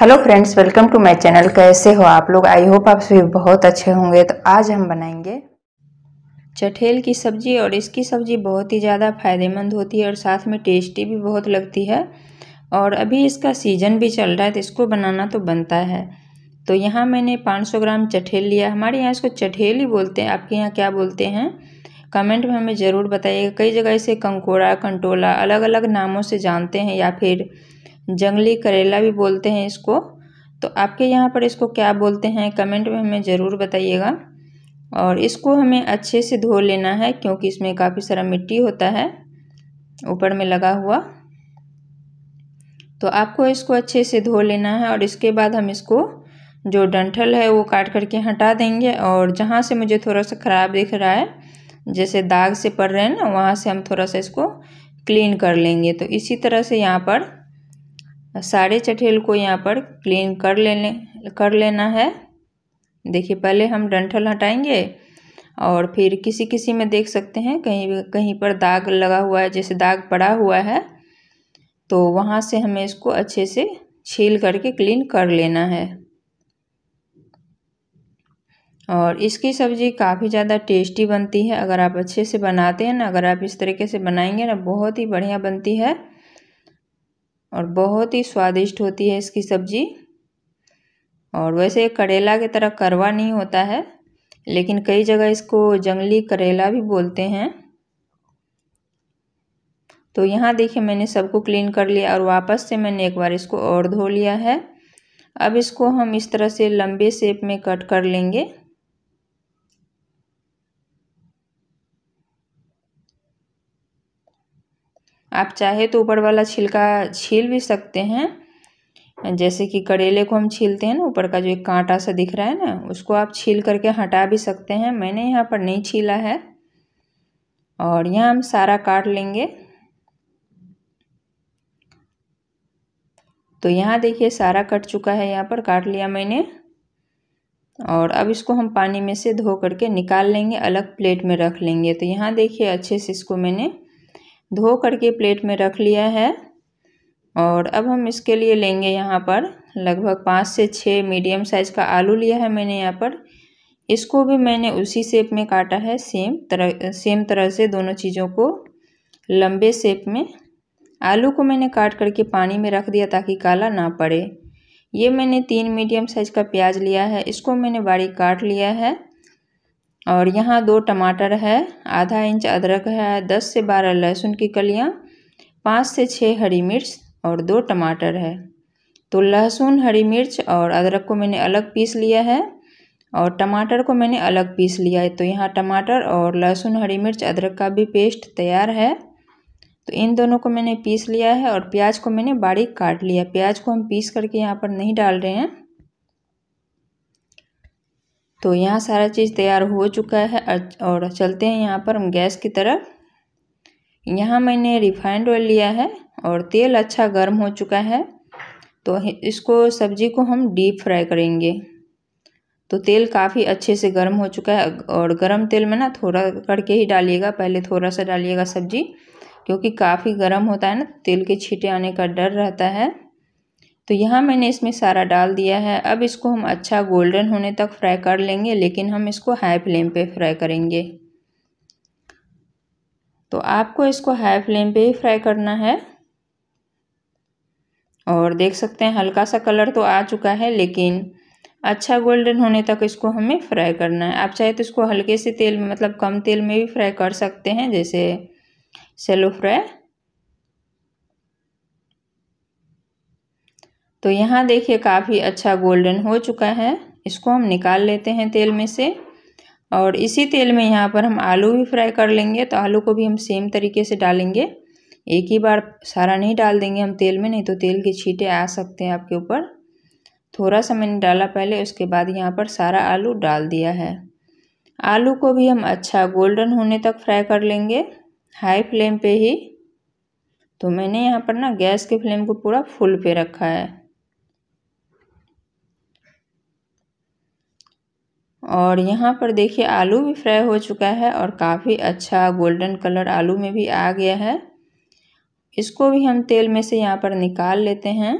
hello friends welcome to my channel कैसे हो आप लोग आई होप आप सभी बहुत अच्छे होंगे तो आज हम बनाएंगे चठेल की सब्ज़ी और इसकी सब्ज़ी बहुत ही ज़्यादा फायदेमंद होती है और साथ में टेस्टी भी बहुत लगती है और अभी इसका सीज़न भी चल रहा है तो इसको बनाना तो बनता है तो यहाँ मैंने पाँच ग्राम चठेल लिया हमारे यहाँ इसको चठेल ही बोलते हैं आपके यहाँ क्या बोलते हैं कमेंट में हमें ज़रूर बताइएगा कई जगह इसे कंकोड़ा कंटोला अलग अलग नामों से जानते हैं या फिर जंगली करेला भी बोलते हैं इसको तो आपके यहाँ पर इसको क्या बोलते हैं कमेंट में हमें ज़रूर बताइएगा और इसको हमें अच्छे से धो लेना है क्योंकि इसमें काफ़ी सारा मिट्टी होता है ऊपर में लगा हुआ तो आपको इसको अच्छे से धो लेना है और इसके बाद हम इसको जो डंठल है वो काट करके हटा देंगे और जहाँ से मुझे थोड़ा सा ख़राब दिख रहा है जैसे दाग से पड़ रहे हैं ना वहाँ से हम थोड़ा सा इसको क्लीन कर लेंगे तो इसी तरह से यहाँ पर सारे चठेल को यहाँ पर क्लीन कर लेने कर लेना है देखिए पहले हम डंठल हटाएंगे और फिर किसी किसी में देख सकते हैं कहीं कहीं पर दाग लगा हुआ है जैसे दाग पड़ा हुआ है तो वहाँ से हमें इसको अच्छे से छील करके क्लीन कर लेना है और इसकी सब्ज़ी काफ़ी ज़्यादा टेस्टी बनती है अगर आप अच्छे से बनाते हैं ना अगर आप इस तरीके से बनाएंगे ना बहुत ही बढ़िया बनती है और बहुत ही स्वादिष्ट होती है इसकी सब्ज़ी और वैसे करेला की तरह करवा नहीं होता है लेकिन कई जगह इसको जंगली करेला भी बोलते हैं तो यहाँ देखिए मैंने सबको क्लीन कर लिया और वापस से मैंने एक बार इसको और धो लिया है अब इसको हम इस तरह से लंबे शेप में कट कर लेंगे आप चाहे तो ऊपर वाला छिलका छील भी सकते हैं जैसे कि करेले को हम छीलते हैं ना ऊपर का जो एक कांटा सा दिख रहा है ना उसको आप छील करके हटा भी सकते हैं मैंने यहाँ पर नहीं छीला है और यहाँ हम सारा काट लेंगे तो यहाँ देखिए सारा कट चुका है यहाँ पर काट लिया मैंने और अब इसको हम पानी में से धो करके निकाल लेंगे अलग प्लेट में रख लेंगे तो यहाँ देखिए अच्छे से इसको मैंने धो करके प्लेट में रख लिया है और अब हम इसके लिए लेंगे यहाँ पर लगभग पाँच से छः मीडियम साइज़ का आलू लिया है मैंने यहाँ पर इसको भी मैंने उसी शेप में काटा है सेम तरह सेम तरह से दोनों चीज़ों को लंबे शेप में आलू को मैंने काट करके पानी में रख दिया ताकि काला ना पड़े ये मैंने तीन मीडियम साइज़ का प्याज लिया है इसको मैंने बारीक काट लिया है और यहाँ दो टमाटर है आधा इंच अदरक है दस से बारह लहसुन की कलियाँ पाँच से छः हरी मिर्च और दो टमाटर है तो लहसुन हरी मिर्च और अदरक को मैंने अलग पीस लिया है और टमाटर को मैंने अलग पीस लिया है तो यहाँ टमाटर और लहसुन हरी मिर्च अदरक का भी पेस्ट तैयार है तो इन दोनों को मैंने पीस लिया है और प्याज को मैंने बारीक काट लिया प्याज को हम पीस करके यहाँ पर नहीं डाल रहे हैं तो यहाँ सारा चीज़ तैयार हो चुका है और चलते हैं यहाँ पर हम गैस की तरफ यहाँ मैंने रिफाइंड ऑयल लिया है और तेल अच्छा गर्म हो चुका है तो इसको सब्जी को हम डीप फ्राई करेंगे तो तेल काफ़ी अच्छे से गर्म हो चुका है और गर्म तेल में ना थोड़ा करके ही डालिएगा पहले थोड़ा सा डालिएगा सब्जी क्योंकि काफ़ी गर्म होता है ना तेल के छींटे आने का डर रहता है तो यहाँ मैंने इसमें सारा डाल दिया है अब इसको हम अच्छा गोल्डन होने तक फ्राई कर लेंगे लेकिन हम इसको हाई फ्लेम पे फ्राई करेंगे तो आपको इसको हाई फ्लेम पे ही फ्राई करना है और देख सकते हैं हल्का सा कलर तो आ चुका है लेकिन अच्छा गोल्डन होने तक इसको हमें फ्राई करना है आप चाहे तो इसको हल्के से तेल में मतलब कम तेल में भी फ्राई कर सकते हैं जैसे सेलो फ्राई तो यहाँ देखिए काफ़ी अच्छा गोल्डन हो चुका है इसको हम निकाल लेते हैं तेल में से और इसी तेल में यहाँ पर हम आलू भी फ्राई कर लेंगे तो आलू को भी हम सेम तरीके से डालेंगे एक ही बार सारा नहीं डाल देंगे हम तेल में नहीं तो तेल के छींटे आ सकते हैं आपके ऊपर थोड़ा सा मैंने डाला पहले उसके बाद यहाँ पर सारा आलू डाल दिया है आलू को भी हम अच्छा गोल्डन होने तक फ्राई कर लेंगे हाई फ्लेम पे ही तो मैंने यहाँ पर ना गैस के फ्लेम को पूरा फुल पे रखा है और यहाँ पर देखिए आलू भी फ्राई हो चुका है और काफ़ी अच्छा गोल्डन कलर आलू में भी आ गया है इसको भी हम तेल में से यहाँ पर निकाल लेते हैं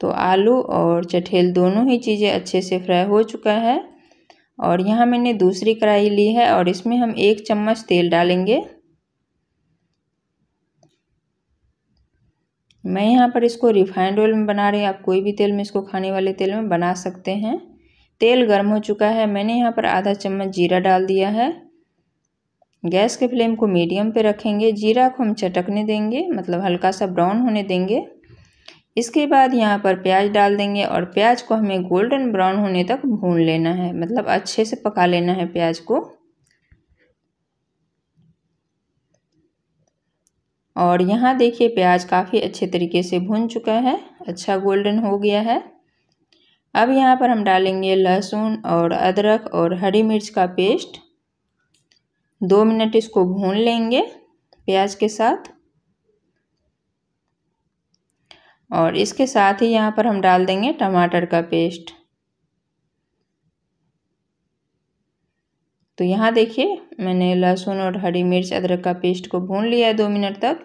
तो आलू और चठेल दोनों ही चीज़ें अच्छे से फ्राई हो चुका है और यहाँ मैंने दूसरी कढ़ाई ली है और इसमें हम एक चम्मच तेल डालेंगे मैं यहाँ पर इसको रिफाइंड ऑयल में बना रही आप कोई भी तेल में इसको खाने वाले तेल में बना सकते हैं तेल गर्म हो चुका है मैंने यहाँ पर आधा चम्मच जीरा डाल दिया है गैस के फ्लेम को मीडियम पे रखेंगे जीरा को हम चटकने देंगे मतलब हल्का सा ब्राउन होने देंगे इसके बाद यहाँ पर प्याज डाल देंगे और प्याज को हमें गोल्डन ब्राउन होने तक भून लेना है मतलब अच्छे से पका लेना है प्याज को और यहाँ देखिए प्याज काफ़ी अच्छे तरीके से भुन चुका है अच्छा गोल्डन हो गया है अब यहाँ पर हम डालेंगे लहसुन और अदरक और हरी मिर्च का पेस्ट दो मिनट इसको भून लेंगे प्याज के साथ और इसके साथ ही यहाँ पर हम डाल देंगे टमाटर का पेस्ट तो यहाँ देखिए मैंने लहसुन और हरी मिर्च अदरक का पेस्ट को भून लिया है दो मिनट तक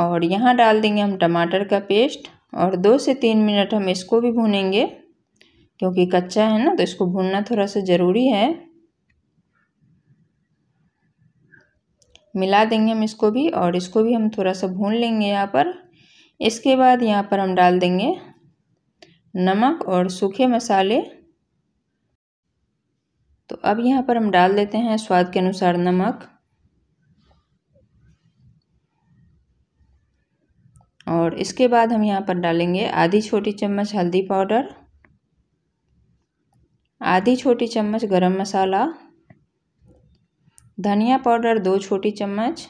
और यहाँ डाल देंगे हम टमाटर का पेस्ट और दो से तीन मिनट हम इसको भी भूनेंगे क्योंकि कच्चा है ना तो इसको भूनना थोड़ा सा ज़रूरी है मिला देंगे हम इसको भी और इसको भी हम थोड़ा सा भून लेंगे यहाँ पर इसके बाद यहाँ पर हम डाल देंगे नमक और सूखे मसाले तो अब यहाँ पर हम डाल देते हैं स्वाद के अनुसार नमक और इसके बाद हम यहाँ पर डालेंगे आधी छोटी चम्मच हल्दी पाउडर आधी छोटी चम्मच गरम मसाला धनिया पाउडर दो छोटी चम्मच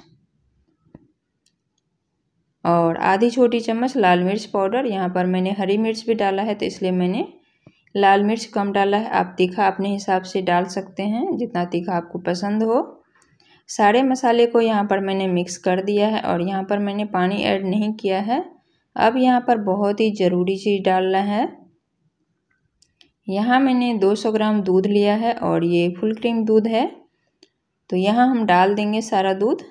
और आधी छोटी चम्मच लाल मिर्च पाउडर यहाँ पर मैंने हरी मिर्च भी डाला है तो इसलिए मैंने लाल मिर्च कम डाला है आप तीखा अपने हिसाब से डाल सकते हैं जितना तीखा आपको पसंद हो सारे मसाले को यहाँ पर मैंने मिक्स कर दिया है और यहाँ पर मैंने पानी ऐड नहीं किया है अब यहाँ पर बहुत ही ज़रूरी चीज़ डालना है यहाँ मैंने 200 ग्राम दूध लिया है और ये फुल क्रीम दूध है तो यहाँ हम डाल देंगे सारा दूध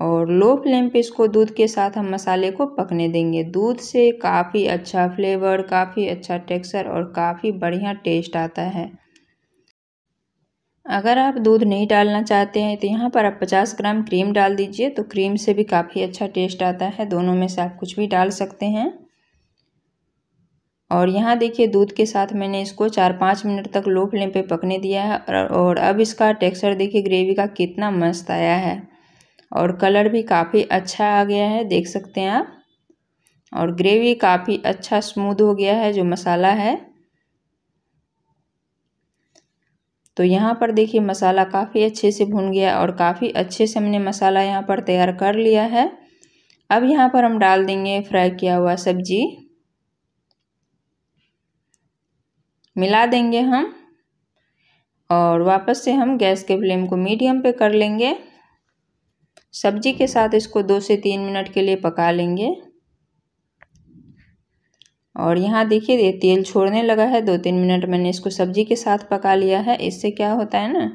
और लो फ्लेम पे इसको दूध के साथ हम मसाले को पकने देंगे दूध से काफ़ी अच्छा फ्लेवर काफ़ी अच्छा टेक्सचर और काफ़ी बढ़िया टेस्ट आता है अगर आप दूध नहीं डालना चाहते हैं तो यहाँ पर आप 50 ग्राम क्रीम डाल दीजिए तो क्रीम से भी काफ़ी अच्छा टेस्ट आता है दोनों में से आप कुछ भी डाल सकते हैं और यहाँ देखिए दूध के साथ मैंने इसको चार पाँच मिनट तक लो फ्लेम पे पकने दिया है और अब इसका टेक्सचर देखिए ग्रेवी का कितना मस्त आया है और कलर भी काफ़ी अच्छा आ गया है देख सकते हैं आप और ग्रेवी काफ़ी अच्छा स्मूद हो गया है जो मसाला है तो यहाँ पर देखिए मसाला काफ़ी अच्छे से भुन गया और काफ़ी अच्छे से हमने मसाला यहाँ पर तैयार कर लिया है अब यहाँ पर हम डाल देंगे फ्राई किया हुआ सब्जी मिला देंगे हम और वापस से हम गैस के फ्लेम को मीडियम पे कर लेंगे सब्जी के साथ इसको दो से तीन मिनट के लिए पका लेंगे और यहाँ देखिए ये तेल छोड़ने लगा है दो तीन मिनट मैंने इसको सब्जी के साथ पका लिया है इससे क्या होता है ना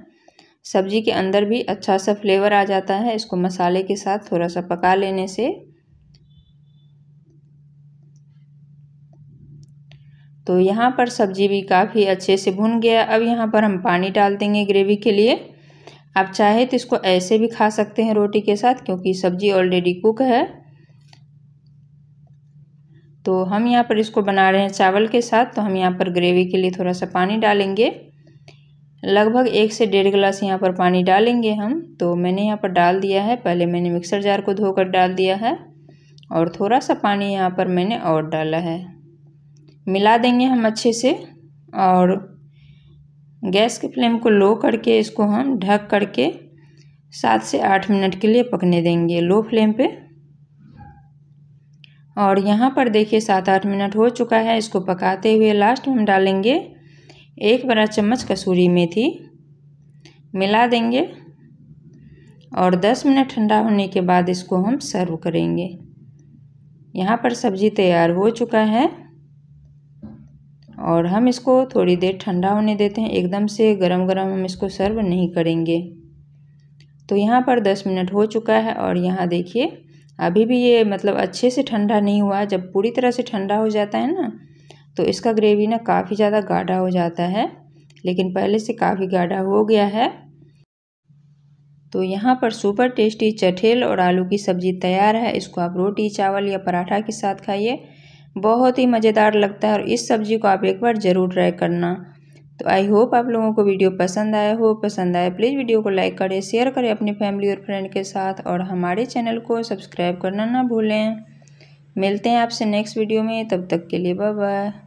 सब्जी के अंदर भी अच्छा सा फ्लेवर आ जाता है इसको मसाले के साथ थोड़ा सा पका लेने से तो यहाँ पर सब्जी भी काफ़ी अच्छे से भुन गया अब यहाँ पर हम पानी डाल देंगे ग्रेवी के लिए आप चाहे तो इसको ऐसे भी खा सकते हैं रोटी के साथ क्योंकि सब्ज़ी ऑलरेडी कुक है तो हम यहाँ पर इसको बना रहे हैं चावल के साथ तो हम यहाँ पर ग्रेवी के लिए थोड़ा सा पानी डालेंगे लगभग एक से डेढ़ गिलास यहाँ पर पानी डालेंगे हम तो मैंने यहाँ पर डाल दिया है पहले मैंने मिक्सर जार को धोकर डाल दिया है और थोड़ा सा पानी यहाँ पर मैंने और डाला है मिला देंगे हम अच्छे से और गैस के फ्लेम को लो करके इसको हम ढक करके सात से आठ मिनट के लिए पकने देंगे लो फ्लेम पे और यहाँ पर देखिए सात आठ मिनट हो चुका है इसको पकाते हुए लास्ट में हम डालेंगे एक बड़ा चम्मच कसूरी मेथी मिला देंगे और दस मिनट ठंडा होने के बाद इसको हम सर्व करेंगे यहाँ पर सब्ज़ी तैयार हो चुका है और हम इसको थोड़ी देर ठंडा होने देते हैं एकदम से गरम गरम हम इसको सर्व नहीं करेंगे तो यहाँ पर दस मिनट हो चुका है और यहाँ देखिए अभी भी ये मतलब अच्छे से ठंडा नहीं हुआ जब पूरी तरह से ठंडा हो जाता है ना तो इसका ग्रेवी ना काफ़ी ज़्यादा गाढ़ा हो जाता है लेकिन पहले से काफ़ी गाढ़ा हो गया है तो यहाँ पर सुपर टेस्टी चठेल और आलू की सब्ज़ी तैयार है इसको आप रोटी चावल या पराठा के साथ खाइए बहुत ही मज़ेदार लगता है और इस सब्ज़ी को आप एक बार ज़रूर ट्राई करना तो आई होप आप लोगों को वीडियो पसंद आया हो पसंद आया प्लीज़ वीडियो को लाइक करें शेयर करें अपने फैमिली और फ्रेंड के साथ और हमारे चैनल को सब्सक्राइब करना ना भूलें मिलते हैं आपसे नेक्स्ट वीडियो में तब तक के लिए बाय बाय